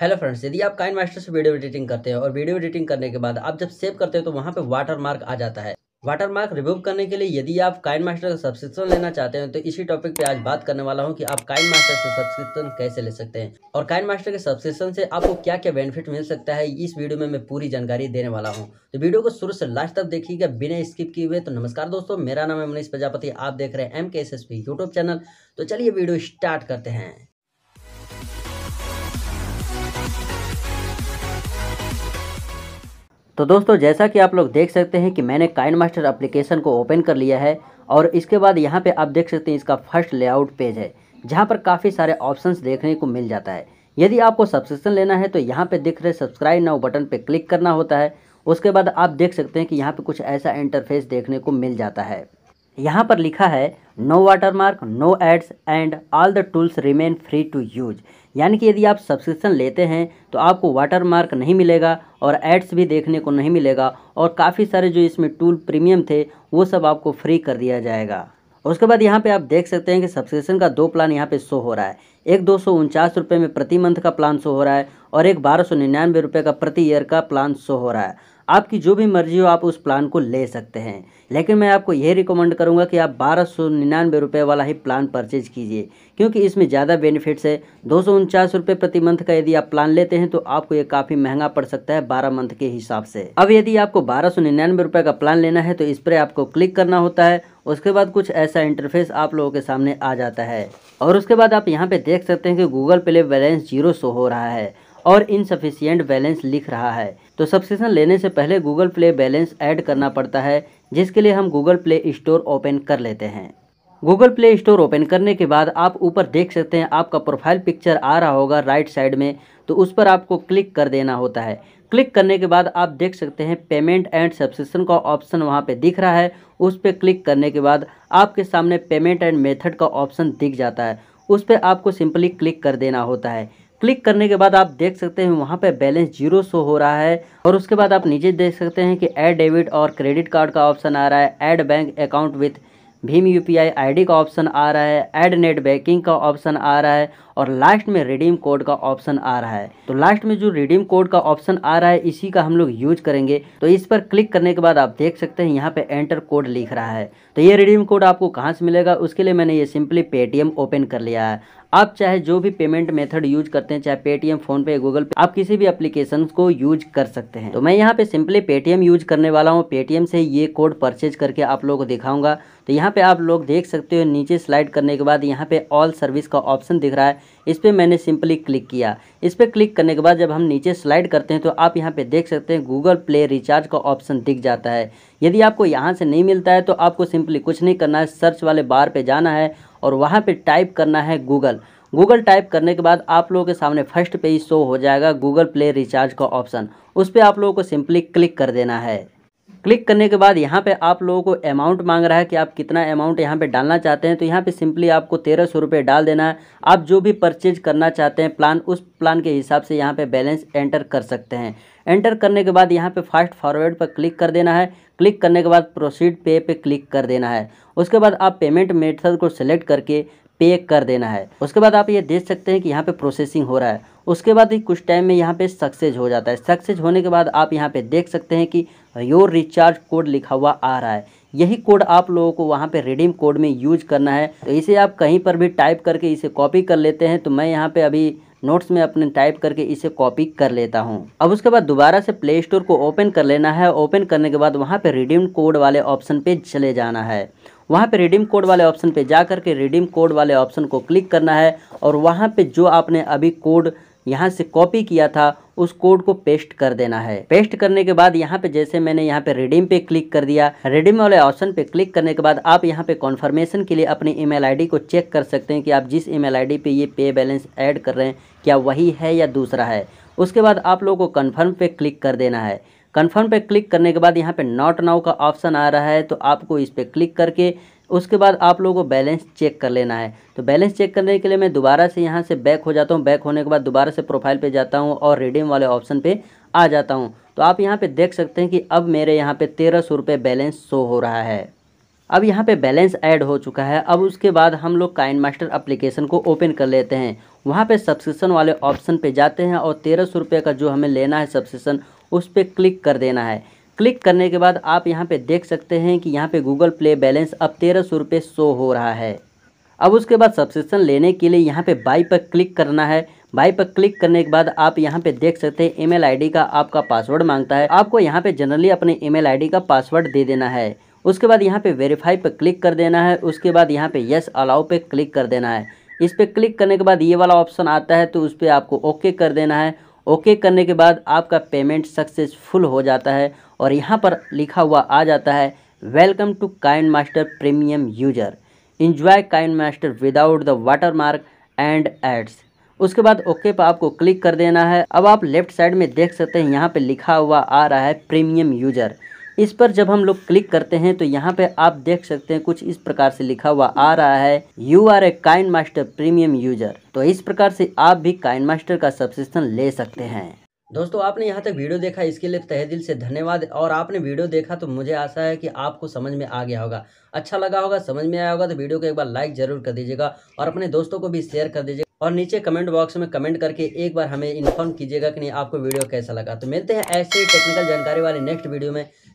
hello friends यदि आप KineMaster से वीडियो एडिटिंग करते हैं और वीडियो एडिटिंग करने के बाद आप जब सेव करते हैं तो वहाँ पे वाटर मार्क आ जाता है वाटर मार्क रिमूव करने के लिए यदि आप काइन मास्टर का सब्सक्रिप्शन लेना चाहते हैं तो इसी टॉपिक पे आज बात करने वाला हूँ कि आप काइन मास्टर से सब्सक्रिप्शन कैसे ले सकते हैं और काइन मास्टर के सब्सक्रिप्शन से आपको क्या क्या बेनिफिट मिल सकता है इस वीडियो में मैं पूरी जानकारी देने वाला हूँ तो वीडियो को शुरू से लास्ट तक देखिएगा बिना स्किप किए हुए तो नमस्कार दोस्तों मेरा नाम है मनीष प्रजापति आप देख रहे हैं M K S S P YouTube channel तो चलिए वीडियो स्टार्ट करते हैं तो दोस्तों जैसा कि आप लोग देख सकते हैं कि मैंने काइन मास्टर अप्लीकेशन को ओपन कर लिया है और इसके बाद यहाँ पे आप देख सकते हैं इसका फर्स्ट लेआउट पेज है जहाँ पर काफ़ी सारे ऑप्शंस देखने को मिल जाता है यदि आपको सब्सक्रिप्शन लेना है तो यहाँ पे दिख रहे सब्सक्राइब नाउ बटन पे क्लिक करना होता है उसके बाद आप देख सकते हैं कि यहाँ पे कुछ ऐसा इंटरफेस देखने को मिल जाता है यहाँ पर लिखा है no watermark no ads and all the tools remain free to use यानी कि यदि आप सब्सक्रिप्शन लेते हैं तो आपको वाटरमार्क नहीं मिलेगा और एड्स भी देखने को नहीं मिलेगा और काफ़ी सारे जो इसमें टूल प्रीमियम थे वो सब आपको फ्री कर दिया जाएगा उसके बाद यहाँ पे आप देख सकते हैं कि सब्सक्रिप्शन का दो प्लान यहाँ पे शो हो रहा है एक दो सौ उनचास रुपये में प्रति मंथ का प्लान शो हो रहा है और एक बारह सौ निन्यानवे रुपये का प्रति ईयर का प्लान शो हो रहा है आपकी जो भी मर्जी हो आप उस प्लान को ले सकते हैं लेकिन मैं आपको यह रिकमेंड करूंगा कि आप बारह सौ निन्यानवे रुपये वाला ही प्लान परचेज कीजिए क्योंकि इसमें ज़्यादा बेनिफिट्स है दो सौ उनचास रुपये प्रति मंथ का यदि आप प्लान लेते हैं तो आपको ये काफ़ी महंगा पड़ सकता है बारह मंथ के हिसाब से अब यदि आपको बारह सौ निन्यानवे रुपये का प्लान लेना है तो इस पर आपको क्लिक करना होता है उसके बाद कुछ ऐसा इंटरफेस आप लोगों के सामने आ जाता है और उसके बाद आप यहाँ पे देख सकते हैं कि गूगल पे बैलेंस जीरो सो हो रहा है और इनसफिशियंट बैलेंस लिख रहा है तो सब्सक्रिप्शन लेने से पहले गूगल प्ले बैलेंस ऐड करना पड़ता है जिसके लिए हम गूगल प्ले स्टोर ओपन कर लेते हैं गूगल प्ले स्टोर ओपन करने के बाद आप ऊपर देख सकते हैं आपका प्रोफाइल पिक्चर आ रहा होगा राइट साइड में तो उस पर आपको क्लिक कर देना होता है क्लिक करने के बाद आप देख सकते हैं पेमेंट एंड सब्सक्रिप्शन का ऑप्शन वहां पे दिख रहा है उस पर क्लिक करने के बाद आपके सामने पेमेंट एंड मेथड का ऑप्शन दिख जाता है उस पर आपको सिंपली क्लिक कर देना होता है क्लिक करने के बाद आप देख सकते हैं वहाँ पे बैलेंस जीरो शो हो रहा है और उसके बाद आप नीचे देख सकते हैं कि ऐड डेबिट और क्रेडिट कार्ड का ऑप्शन आ रहा है ऐड बैंक अकाउंट विथ भीम U P I I D का ऑप्शन आ रहा है एड नेट बैंकिंग का ऑप्शन आ रहा है और लास्ट में रिडीम कोड का ऑप्शन आ रहा है तो लास्ट में जो रिडीम कोड का ऑप्शन आ रहा है इसी का हम लोग यूज करेंगे तो इस पर क्लिक करने के बाद आप देख सकते हैं यहाँ पे एंटर कोड लिख रहा है तो ये रिडीम कोड आपको कहाँ से मिलेगा उसके लिए मैंने ये सिंपली पेटीएम ओपन कर लिया है आप चाहे जो भी पेमेंट मेथड यूज करते हैं चाहे पेटीएम फोन पे गूगल पे आप किसी भी एप्लीकेशन को यूज कर सकते हैं तो मैं यहाँ पे सिंपली पेटीएम यूज करने वाला हूँ पेटीएम से ये कोड परचेज करके आप लोगों को दिखाऊंगा तो यहाँ पे आप लोग देख सकते हो नीचे स्लाइड करने के बाद यहाँ पे ऑल सर्विस का ऑप्शन दिख रहा है इस पर मैंने सिंपली क्लिक किया इस पर क्लिक करने के बाद जब हम नीचे स्लाइड करते हैं तो आप यहाँ पे देख सकते हैं गूगल प्ले रिचार्ज का ऑप्शन दिख जाता है यदि आपको यहाँ से नहीं मिलता है तो आपको सिंपली कुछ नहीं करना है सर्च वाले बार पर जाना है और वहाँ पर टाइप करना है गूगल गूगल टाइप करने के बाद आप लोगों के सामने फर्स्ट पे ही शो हो जाएगा गूगल प्ले रिचार्ज का ऑप्शन उस पर आप लोगों को सिंपली क्लिक कर देना है क्लिक करने के बाद यहाँ पे आप लोगों को अमाउंट मांग रहा है कि आप कितना अमाउंट यहाँ पे डालना चाहते हैं तो यहाँ पे सिंपली आपको तेरह सौ रुपये डाल देना है आप जो भी परचेज करना चाहते हैं प्लान उस प्लान के हिसाब से यहाँ पे बैलेंस एंटर कर सकते हैं एंटर करने के बाद यहाँ पे फास्ट फॉरवर्ड पर क्लिक कर देना है क्लिक करने के बाद प्रोसीड पे पर क्लिक कर देना है उसके बाद आप पेमेंट मेथड को सिलेक्ट करके पे कर देना है उसके बाद आप ये देख सकते हैं कि यहाँ पे प्रोसेसिंग हो रहा है उसके बाद ही कुछ टाइम में यहाँ पे सक्सेस हो जाता है सक्सेस होने के बाद आप यहाँ पे देख सकते हैं कि योर रिचार्ज कोड लिखा हुआ आ रहा है यही कोड आप लोगों को वहाँ पे रिडीम कोड में यूज करना है तो इसे आप कहीं पर भी टाइप करके इसे कॉपी कर लेते हैं तो मैं यहाँ पे अभी नोट्स में अपने टाइप करके इसे कॉपी कर लेता हूँ अब उसके बाद दोबारा से प्ले स्टोर को ओपन कर लेना है ओपन करने के बाद वहाँ पर रिडीम कोड वाले ऑप्शन पर चले जाना है वहाँ पे रिडीम कोड वाले ऑप्शन पे जा करके रिडीम कोड वाले ऑप्शन को क्लिक करना है और वहाँ पे जो आपने अभी कोड यहाँ से कॉपी किया था उस कोड को पेस्ट कर देना है पेस्ट करने के बाद यहाँ पे जैसे मैंने यहाँ पे रिडीम पे क्लिक कर दिया रिडीम वाले ऑप्शन पे क्लिक करने के बाद आप यहाँ पे कॉन्फर्मेशन के लिए अपनी ईमेल आईडी को चेक कर सकते हैं कि आप जिस ईमेल आईडी पे ये पे बैलेंस ऐड कर रहे हैं क्या वही है या दूसरा है उसके बाद आप लोगों को कन्फर्म पे क्लिक कर देना है कन्फर्म पे क्लिक करने के बाद यहाँ पे नॉट नाउ का ऑप्शन आ रहा है तो आपको इस पर क्लिक करके उसके बाद आप लोगों को बैलेंस चेक कर लेना है तो बैलेंस चेक करने के लिए मैं दोबारा से यहाँ से बैक हो जाता हूँ बैक होने के बाद दोबारा से प्रोफाइल पे जाता हूँ और रिडीम वाले ऑप्शन पे आ जाता हूँ तो आप यहाँ पे देख सकते हैं कि अब मेरे यहाँ पे तेरह सौ रुपये बैलेंस शो हो रहा है अब यहाँ पे बैलेंस ऐड हो चुका है अब उसके बाद हम लोग काइन मास्टर अप्लीकेशन को ओपन कर लेते हैं वहाँ पे सब्सक्रिप्शन वाले ऑप्शन पे जाते हैं और तेरह सौ रुपये का जो हमें लेना है सब्सक्रिप्शन उस पर क्लिक कर देना है क्लिक करने के बाद आप यहाँ पे देख सकते हैं कि यहाँ पे गूगल प्ले बैलेंस अब तेरह सौ रुपये शो हो रहा है अब उसके बाद सब्सक्रिप्शन लेने के लिए यहाँ पे बाई पर क्लिक करना है बाई पर क्लिक करने के बाद आप यहाँ पे देख सकते हैं ईमेल आईडी का आपका पासवर्ड मांगता है आपको यहाँ पे जनरली अपने ईमेल आईडी का पासवर्ड दे देना है उसके बाद यहाँ पे वेरीफाई पर क्लिक कर देना है उसके बाद यहाँ पे यस अलाउ पर क्लिक कर देना है इस पर क्लिक करने के बाद ये वाला ऑप्शन आता है तो उस पर आपको ओके कर देना है ओके करने के बाद आपका पेमेंट सक्सेसफुल हो जाता है और यहाँ पर लिखा हुआ आ जाता है welcome to KineMaster premium user enjoy KineMaster without the water mark and ads उसके बाद ओके पर आपको क्लिक कर देना है अब आप लेफ्ट साइड में देख सकते हैं यहाँ पे लिखा हुआ आ रहा है प्रीमियम यूजर इस पर जब हम लोग क्लिक करते हैं तो यहाँ पे आप देख सकते हैं कुछ इस प्रकार से लिखा हुआ आ रहा है you are a KineMaster premium user तो इस प्रकार से आप भी काइन मास्टर का सब्सक्रिप्शन ले सकते हैं दोस्तों आपने यहाँ तक वीडियो देखा इसके लिए तहे दिल से धन्यवाद और आपने वीडियो देखा तो मुझे आशा है कि आपको समझ में आ गया होगा अच्छा लगा होगा समझ में आया होगा तो वीडियो को एक बार लाइक जरूर कर दीजिएगा और अपने दोस्तों को भी शेयर कर दीजिएगा और नीचे कमेंट बॉक्स में कमेंट करके एक बार हमें इन्फॉर्म कीजिएगा कि नहीं आपको वीडियो कैसा लगा तो मिलते हैं ऐसे टेक्निकल जानकारी वाले नेक्स्ट वीडियो में